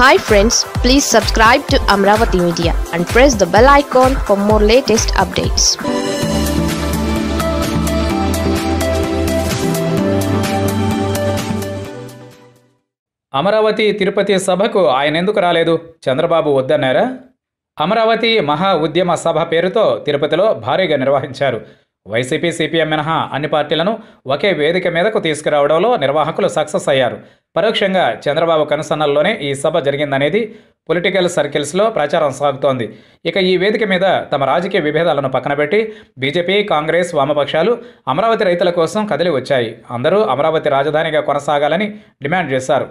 hi friends please subscribe to Amaravati media and press the bell icon for more latest updates Amaravati Tirupati సభకు ఆయన ఎందుకు రాలేదు చంద్రబాబు వద్దన్నారా అమరావతి మహా ఉద్యమ సభ పేరుతో తిరుపతిలో భారీగా నిర్వహించారు వైసీపీ సిపిఎం మినహా అన్ని పార్టీలను ఒకే వేదిక మీదకు తీసుకురావడంలో నిర్వాహకులు సక్సెస్ అయ్యారు పరోక్షంగా చంద్రబాబు కనుసన్నల్లోనే ఈ సభ జరిగిందనేది పొలిటికల్ సర్కిల్స్లో ప్రచారం సాగుతోంది ఇక ఈ వేదిక మీద తమ రాజకీయ విభేదాలను పక్కనబెట్టి బీజేపీ కాంగ్రెస్ వామపక్షాలు అమరావతి రైతుల కోసం కదిలి వచ్చాయి అందరూ అమరావతి రాజధానిగా కొనసాగాలని డిమాండ్ చేశారు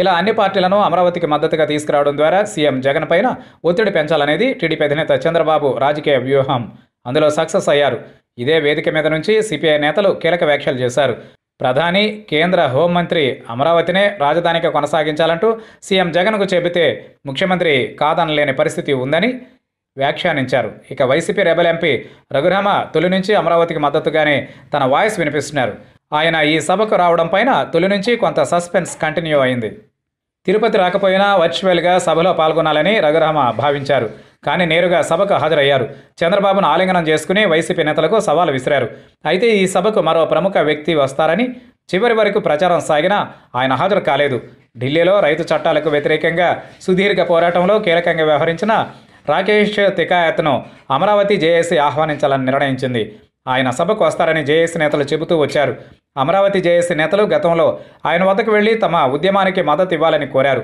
ఇలా అన్ని పార్టీలను అమరావతికి మద్దతుగా తీసుకురావడం ద్వారా సీఎం జగన్ పైన ఒత్తిడి పెంచాలనేది టీడీపీ అధినేత చంద్రబాబు రాజకీయ వ్యూహం అందులో సక్సెస్ అయ్యారు ఇదే వేదిక మీద నుంచి సిపిఐ నేతలు కీలక వ్యాఖ్యలు చేశారు ప్రధాని కేంద్ర హోంమంత్రి అమరావతినే రాజధానిగా కొనసాగించాలంటూ సీఎం జగన్కు చెబితే ముఖ్యమంత్రి కాదనలేని పరిస్థితి ఉందని వ్యాఖ్యానించారు ఇక వైసీపీ రెబల్ ఎంపీ రఘురామ తొలి నుంచి అమరావతికి మద్దతుగానే తన వాయిస్ వినిపిస్తున్నారు ఆయన ఈ సభకు రావడం పైన తొలి నుంచి కొంత సస్పెన్స్ కంటిన్యూ అయింది తిరుపతి రాకపోయినా వర్చువల్గా సభలో పాల్గొనాలని రఘురామ భావించారు కానీ నేరుగా సభకు హాజరయ్యారు చంద్రబాబును ఆలింగనం చేసుకుని వైసీపీ నేతలకు సవాలు విసిరారు అయితే ఈ సభకు మరో ప్రముఖ వ్యక్తి వస్తారని చివరి వరకు ప్రచారం సాగినా ఆయన హాజరు కాలేదు ఢిల్లీలో రైతు చట్టాలకు వ్యతిరేకంగా సుదీర్ఘ పోరాటంలో కీలకంగా వ్యవహరించిన రాకేష్ తికాయత్ను అమరావతి జేఏసీ ఆహ్వానించాలని నిర్ణయించింది ఆయన సభకు వస్తారని జేఏసీ నేతలు చెబుతూ వచ్చారు అమరావతి జేఏసీ నేతలు గతంలో ఆయన వద్దకు వెళ్లి తమ ఉద్యమానికి మద్దతు ఇవ్వాలని కోరారు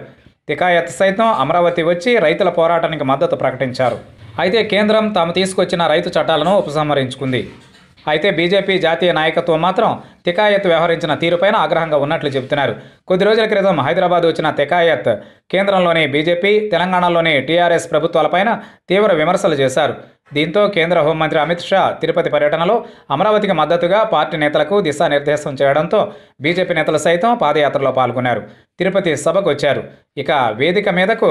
ఇకాయత్ సైతం అమరావతి వచ్చి రైతుల పోరాటానికి మద్దతు ప్రకటించారు అయితే కేంద్రం తాము తీసుకొచ్చిన రైతు చట్టాలను ఉపసంహరించుకుంది అయితే బీజేపీ జాతీయ నాయకత్వం మాత్రం తికాయత్ వ్యవహరించిన తీరుపైన ఆగ్రహంగా ఉన్నట్లు చెబుతున్నారు కొద్ది రోజుల క్రితం హైదరాబాద్ వచ్చిన తికాయత్ కేంద్రంలోని బీజేపీ తెలంగాణలోని టీఆర్ఎస్ ప్రభుత్వాలపైన తీవ్ర విమర్శలు చేశారు దీంతో కేంద్ర హోంమంత్రి అమిత్ షా తిరుపతి పర్యటనలో అమరావతికి మద్దతుగా పార్టీ నేతలకు దిశానిర్దేశం చేయడంతో బీజేపీ నేతలు సైతం పాదయాత్రలో పాల్గొన్నారు తిరుపతి సభకు వచ్చారు ఇక వేదిక మీదకు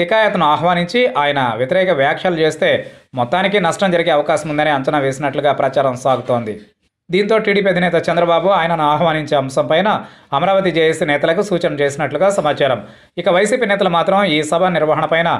తికాయత్ను ఆహ్వానించి ఆయన వ్యతిరేక వ్యాఖ్యలు చేస్తే మొత్తానికి నష్టం జరిగే అవకాశం ఉందని అంచనా వేసినట్లుగా ప్రచారం సాగుతోంది దీంతో టీడీపీ అధినేత చంద్రబాబు ఆయనను ఆహ్వానించే అంశంపైన అమరావతి జేఏసీ నేతలకు సూచన చేసినట్లుగా సమాచారం ఇక వైసీపీ నేతలు మాత్రం ఈ సభ నిర్వహణపైన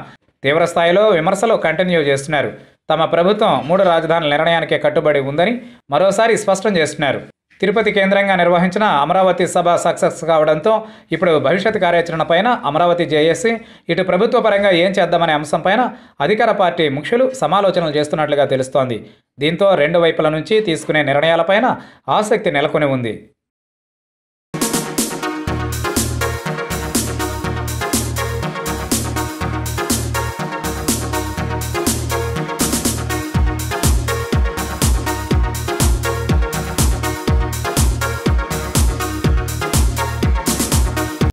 తీవ్రస్థాయిలో విమర్శలు కంటిన్యూ చేస్తున్నారు తమ ప్రభుత్వం మూడు రాజధానుల నిర్ణయానికే కట్టుబడి ఉందని మరోసారి స్పష్టం చేస్తున్నారు తిరుపతి కేంద్రంగా నిర్వహించిన అమరావతి సభ సక్సెస్ కావడంతో ఇప్పుడు భవిష్యత్ కార్యాచరణపైన అమరావతి జేఏసీ ఇటు ప్రభుత్వ పరంగా ఏం చేద్దామనే అంశంపైన అధికార పార్టీ ముఖ్యులు సమాలోచనలు చేస్తున్నట్లుగా తెలుస్తోంది దీంతో రెండు వైపుల నుంచి తీసుకునే నిర్ణయాలపైన ఆసక్తి నెలకొని ఉంది